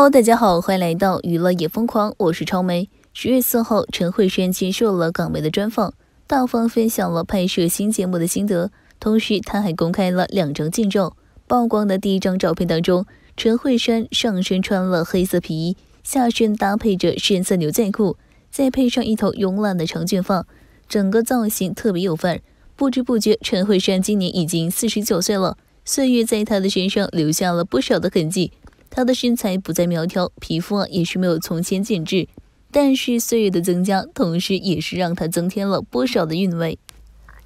Hello，大家好，欢迎来到娱乐也疯狂，我是超梅。十月四号，陈慧珊接受了港媒的专访，大方分享了拍摄新节目的心得，同时他还公开了两张近照。曝光的第一张照片当中，陈慧珊上身穿了黑色皮衣，下身搭配着深色牛仔裤，再配上一头慵懒的长卷发，整个造型特别有范儿。不知不觉，陈慧珊今年已经四十九岁了，岁月在她的身上留下了不少的痕迹。她的身材不再苗条，皮肤啊也是没有从前紧致，但是岁月的增加，同时也是让她增添了不少的韵味，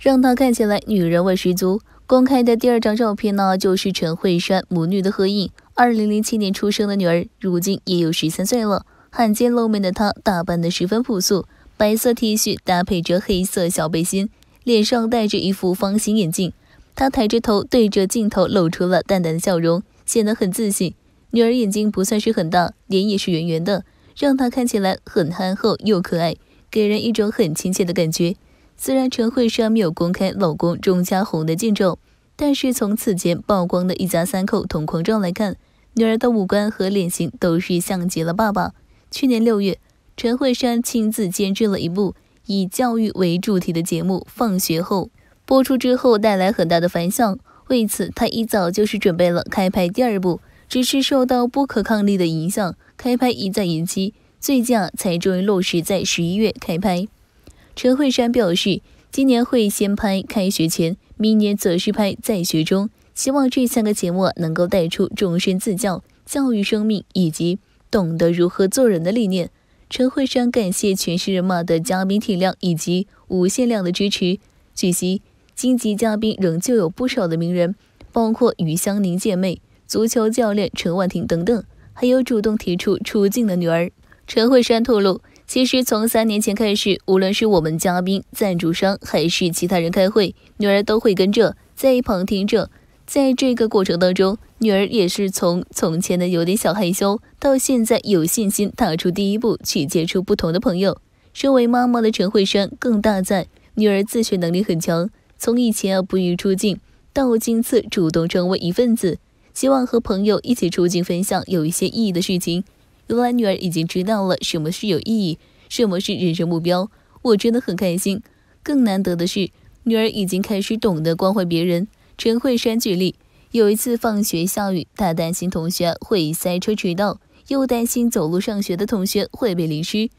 让她看起来女人味十足。公开的第二张照片呢，就是陈慧珊母女的合影。二零零七年出生的女儿，如今也有十三岁了。罕见露面的她，打扮的十分朴素，白色 T 恤搭配着黑色小背心，脸上戴着一副方形眼镜。她抬着头，对着镜头露出了淡淡的笑容，显得很自信。女儿眼睛不算是很大，脸也是圆圆的，让她看起来很憨厚又可爱，给人一种很亲切的感觉。虽然陈慧珊没有公开老公钟嘉宏的近照，但是从此前曝光的一家三口同框照来看，女儿的五官和脸型都是像极了爸爸。去年六月，陈慧珊亲自监制了一部以教育为主题的节目《放学后》，播出之后带来很大的反响，为此她一早就是准备了开拍第二部。只是受到不可抗力的影响，开拍一再延期，最驾才终于落实在十一月开拍。陈慧珊表示，今年会先拍开学前，明年则是拍在学中。希望这三个节目能够带出终身自教、教育生命以及懂得如何做人的理念。陈慧珊感谢全市人马的嘉宾体谅以及无限量的支持。据悉，晋级嘉宾仍旧有不少的名人，包括余香凝姐妹。足球教练陈婉婷等等，还有主动提出出镜的女儿陈慧珊透露，其实从三年前开始，无论是我们嘉宾、赞助商，还是其他人开会，女儿都会跟着在一旁听着。在这个过程当中，女儿也是从从前的有点小害羞，到现在有信心踏出第一步去接触不同的朋友。身为妈妈的陈慧珊更大赞女儿自学能力很强，从以前啊不予出镜，到今次主动成为一份子。希望和朋友一起出镜分享有一些意义的事情。原来女儿已经知道了什么是有意义，什么是人生目标，我真的很开心。更难得的是，女儿已经开始懂得关怀别人。陈慧珊举例，有一次放学下雨，她担心同学会塞车迟到，又担心走路上学的同学会被淋湿。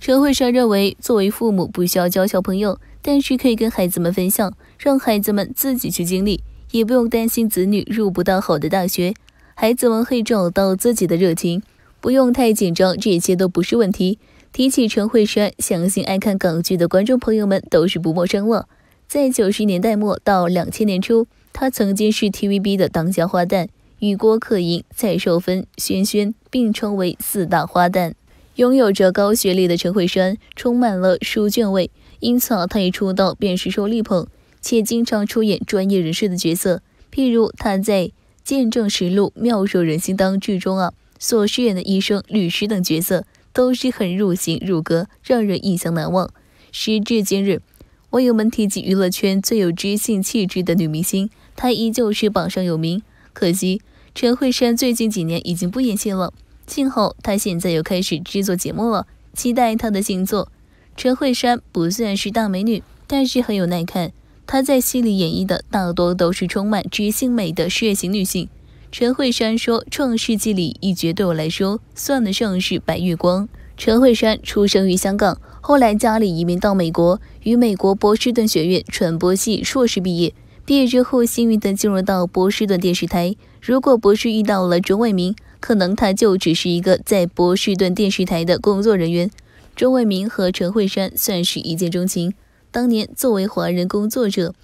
陈慧珊认为，作为父母不需要教小朋友，但是可以跟孩子们分享，让孩子们自己去经历。也不用担心子女入不到好的大学，孩子们会找到自己的热情，不用太紧张，这些都不是问题。提起陈慧珊，相信爱看港剧的观众朋友们都是不陌生了。在九十年代末到两千年初，她曾经是 TVB 的当家花旦，与郭可盈、蔡少芬、萱萱并称为四大花旦，拥有着高学历的陈慧珊充满了书卷味，因此啊，她一出道便是受力捧。且经常出演专业人士的角色，譬如他在《见证实录》《妙手仁心》当剧中啊所饰演的医生、律师等角色，都是很入型入格，让人印象难忘。时至今日，网友们提及娱乐圈最有知性气质的女明星，她依旧是榜上有名。可惜陈慧珊最近几年已经不演戏了，幸好她现在又开始制作节目了，期待她的新作。陈慧珊不算是大美女，但是很有耐看。她在戏里演绎的大多都是充满知性美的血型女性。陈慧珊说，《创世纪》里一绝对我来说算得上是白月光。陈慧珊出生于香港，后来家里移民到美国，与美国波士顿学院传播系硕士毕业。毕业之后，幸运的进入到波士顿电视台。如果不是遇到了钟伟明，可能他就只是一个在波士顿电视台的工作人员。钟伟明和陈慧珊算是一见钟情。当年作为华人工作者，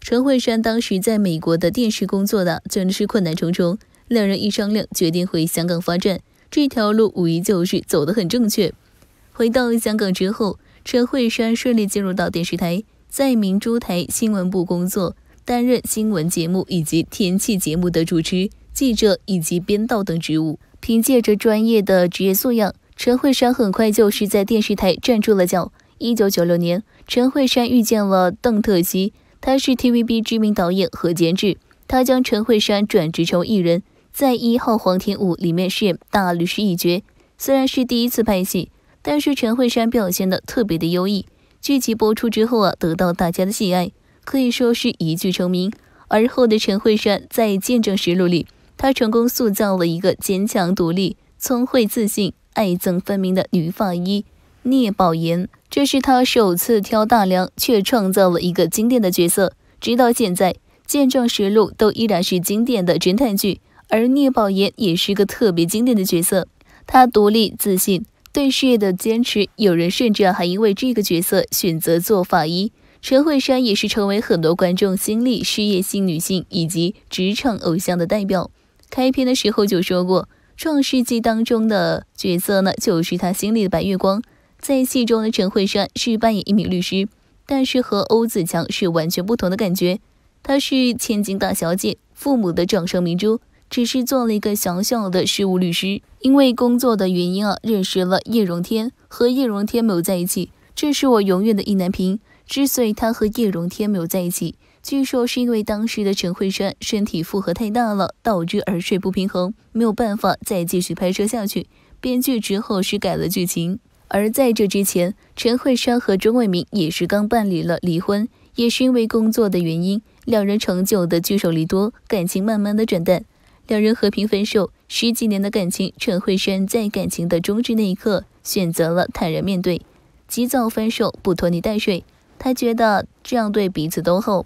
陈慧珊当时在美国的电视工作的，真的是困难重重。两人一商量，决定回香港发展，这条路无疑就是走得很正确。回到香港之后，陈慧珊顺利进入到电视台，在明珠台新闻部工作，担任新闻节目以及天气节目的主持、记者以及编导等职务。凭借着专业的职业素养，陈慧珊很快就是在电视台站住了脚。一九九六年，陈慧珊遇见了邓特西，他是 TVB 知名导演和监制，他将陈慧珊转职成艺人，在《一号黄天武》里面饰演大律师一角。虽然是第一次拍戏，但是陈慧珊表现的特别的优异。剧集播出之后啊，得到大家的喜爱，可以说是一举成名。而后的陈慧珊在《见证实录》里，她成功塑造了一个坚强独立、聪慧自信、爱憎分明的女法医。聂宝言，这是他首次挑大梁，却创造了一个经典的角色。直到现在，《见证实录》都依然是经典的侦探剧，而聂宝言也是个特别经典的角色。他独立自信，对事业的坚持，有人甚至还因为这个角色选择做法医。陈慧珊也是成为很多观众心里事业型女性以及职场偶像的代表。开篇的时候就说过，《创世纪》当中的角色呢，就是他心里的白月光。在戏中的陈慧珊是扮演一名律师，但是和欧子强是完全不同的感觉。她是千金大小姐，父母的掌上明珠，只是做了一个小小的事务律师。因为工作的原因啊，认识了叶荣添，和叶荣添没有在一起，这是我永远的意难平。之所以他和叶荣添没有在一起，据说是因为当时的陈慧珊身体负荷太大了，导致耳垂不平衡，没有办法再继续拍摄下去，编剧只好是改了剧情。而在这之前，陈慧珊和钟伟明也是刚办理了离婚，也是因为工作的原因，两人长久的聚少离多，感情慢慢的转淡，两人和平分手。十几年的感情，陈慧珊在感情的终止那一刻，选择了坦然面对，及早分手，不拖泥带水。她觉得这样对彼此都好。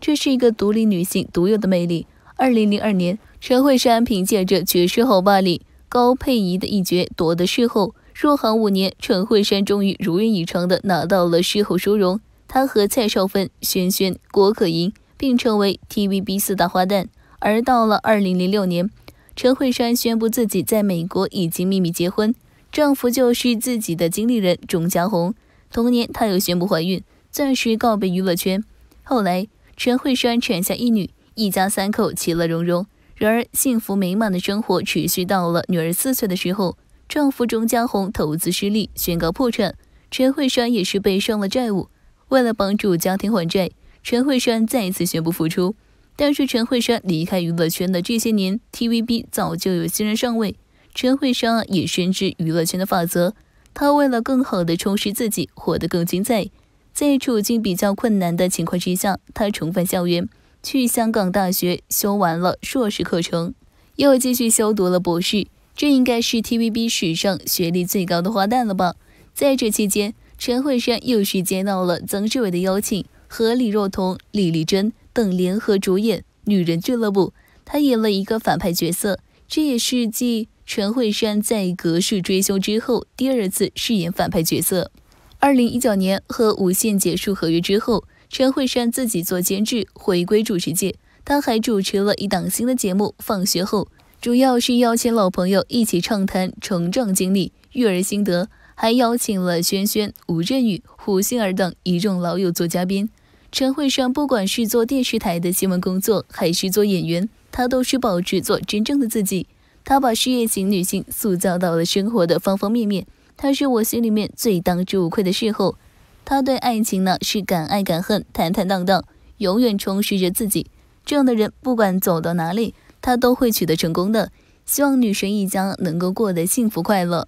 这是一个独立女性独有的魅力。二零零二年，陈慧珊凭借着绝世好霸力》高佩仪的一角夺得视后。入行五年，陈慧珊终于如愿以偿的拿到了视后殊荣。她和蔡少芬、萱萱、郭可盈并称为 TVB 四大花旦。而到了二零零六年，陈慧珊宣布自己在美国已经秘密结婚，丈夫就是自己的经理人钟嘉鸿。同年，她又宣布怀孕，暂时告别娱乐圈。后来，陈慧珊产下一女，一家三口其乐融融。然而，幸福美满的生活持续到了女儿四岁的时候。丈夫钟嘉红投资失利，宣告破产。陈慧珊也是背上了债务。为了帮助家庭还债，陈慧珊再次宣布复出。但是陈慧珊离开娱乐圈的这些年，TVB 早就有新人上位。陈慧珊也深知娱乐圈的法则，她为了更好的充实自己，活得更精彩。在处境比较困难的情况之下，她重返校园，去香港大学修完了硕士课程，又继续修读了博士。这应该是 TVB 史上学历最高的花旦了吧？在这期间，陈慧珊又是接到了曾志伟的邀请，和李若彤、李丽珍等联合主演《女人俱乐部》，她演了一个反派角色，这也是继陈慧珊在《格式追凶》之后第二次饰演反派角色。二零一九年和无线结束合约之后，陈慧珊自己做监制，回归主持界，她还主持了一档新的节目《放学后》。主要是邀请老朋友一起畅谈成长经历、育儿心得，还邀请了轩轩、吴镇宇、胡杏儿等一众老友做嘉宾。陈会上，不管是做电视台的新闻工作，还是做演员，她都是保持做真正的自己。她把事业型女性塑造到了生活的方方面面。她是我心里面最当之无愧的侍候。她对爱情呢是敢爱敢恨，坦坦荡荡，永远充实着自己。这样的人，不管走到哪里。他都会取得成功的，希望女神一家能够过得幸福快乐。